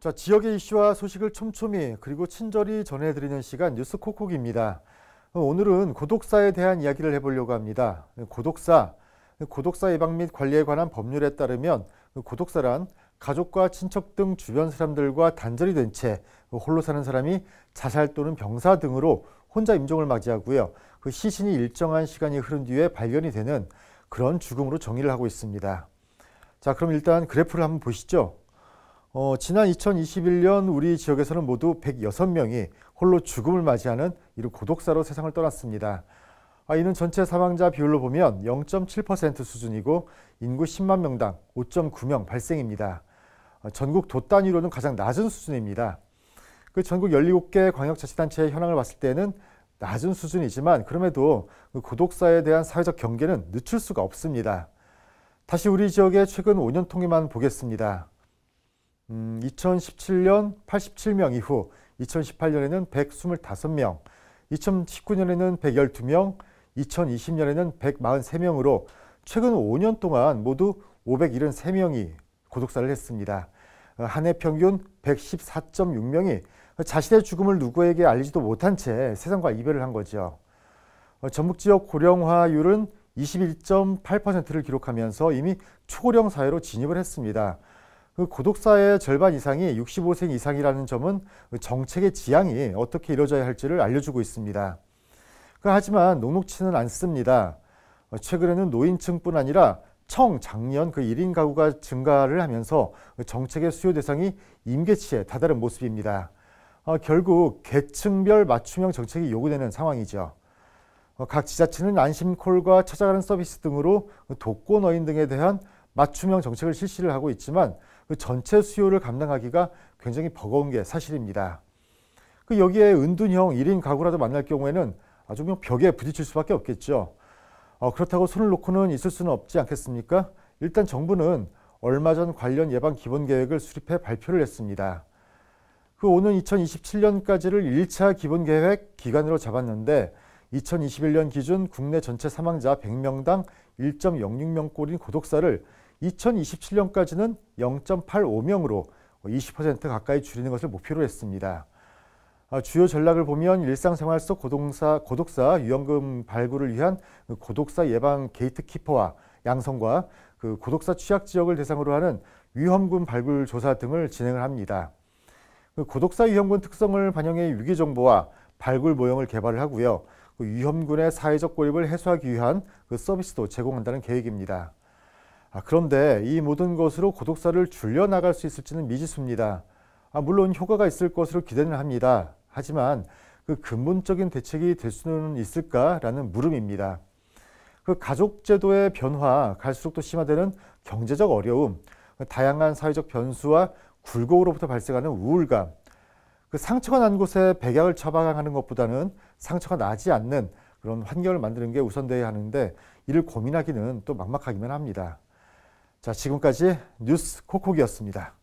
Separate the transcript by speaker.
Speaker 1: 자, 지역의 이슈와 소식을 촘촘히 그리고 친절히 전해드리는 시간 뉴스 콕콕입니다. 어, 오늘은 고독사에 대한 이야기를 해보려고 합니다. 고독사, 고독사 예방 및 관리에 관한 법률에 따르면 고독사란 가족과 친척 등 주변 사람들과 단절이 된 채 홀로 사는 사람이 자살 또는 병사 등으로 혼자 임종을 맞이하고요. 그 시신이 일정한 시간이 흐른 뒤에 발견이 되는 그런 죽음으로 정의를 하고 있습니다. 자, 그럼 일단 그래프를 한번 보시죠. 어, 지난 2021년 우리 지역에서는 모두 106명이 홀로 죽음을 맞이하는 이를 고독사로 세상을 떠났습니다. 아, 이는 전체 사망자 비율로 보면 0.7% 수준이고 인구 10만 명당 5.9명 발생입니다. 아, 전국 도 단위로는 가장 낮은 수준입니다. 그 전국 17개 광역자치단체의 현황을 봤을 때는 낮은 수준이지만 그럼에도 그 고독사에 대한 사회적 경계는 늦출 수가 없습니다. 다시 우리 지역의 최근 5년 통계만 보겠습니다. 2017년 음, 87명 이후 2018년에는 125명, 2019년에는 112명, 2020년에는 143명으로 최근 5년 동안 모두 573명이 고독사를 했습니다. 어, 한해 평균 114.6명이 자신의 죽음을 누구에게 알리지도 못한 채 세상과 이별을 한 거죠. 어, 전북 지역 고령화율은 21.8%를 기록하면서 이미 초고령 사회로 진입을 했습니다. 그 고독사의 절반 이상이 65세 이상이라는 점은 그 정책의 지향이 어떻게 이루어져야 할지를 알려주고 있습니다. 그 하지만 녹록치는 않습니다. 어, 최근에는 노인층뿐 아니라 청, 작년 그 1인 가구가 증가를 하면서 그 정책의 수요 대상이 임계치에 다다른 모습입니다. 어, 결국 계층별 맞춤형 정책이 요구되는 상황이죠. 어, 각 지자체는 안심콜과 찾아가는 서비스 등으로 독거노인 등에 대한 맞춤형 정책을 실시를 하고 있지만 그 전체 수요를 감당하기가 굉장히 버거운 게 사실입니다. 그 여기에 은둔형 1인 가구라도 만날 경우에는 아주 그냥 벽에 부딪힐 수밖에 없겠죠. 어, 그렇다고 손을 놓고는 있을 수는 없지 않겠습니까? 일단 정부는 얼마 전 관련 예방 기본 계획을 수립해 발표를 했습니다. 그 오는 2027년까지를 1차 기본 계획 기간으로 잡았는데 2021년 기준 국내 전체 사망자 100명당 1.06명꼴인 고독사를 2027년까지는 0.85명으로 20% 가까이 줄이는 것을 목표로 했습니다. 아, 주요 전략을 보면 일상생활 속 고동사, 고독사 유연금 발굴을 위한 그 고독사 예방 게이트키퍼와 양성과 그 고독사 취약 지역을 대상으로 하는 위험군 발굴 조사 등을 진행을 합니다. 그 고독사 위험군 특성을 반영해 위기 정보와 발굴 모형을 개발을 하고요. 그 위험군의 사회적 고립을 해소하기 위한 그 서비스도 제공한다는 계획입니다. 아, 그런데 이 모든 것으로 고독사를 줄여나갈 수 있을지는 미지수입니다. 아, 물론 효과가 있을 것으로 기대는 합니다. 하지만 그 근본적인 대책이 될 수는 있을까라는 물음입니다. 그 가족제도의 변화, 갈수록 또 심화되는 경제적 어려움, 그 다양한 사회적 변수와 굴곡으로부터 발생하는 우울감, 그 상처가 난 곳에 백약을 처방하는 것보다는 상처가 나지 않는 그런 환경을 만드는 게 우선돼야 하는데 이를 고민하기는 또 막막하기만 합니다. 자, 지금까지 뉴스 콕콕이었습니다.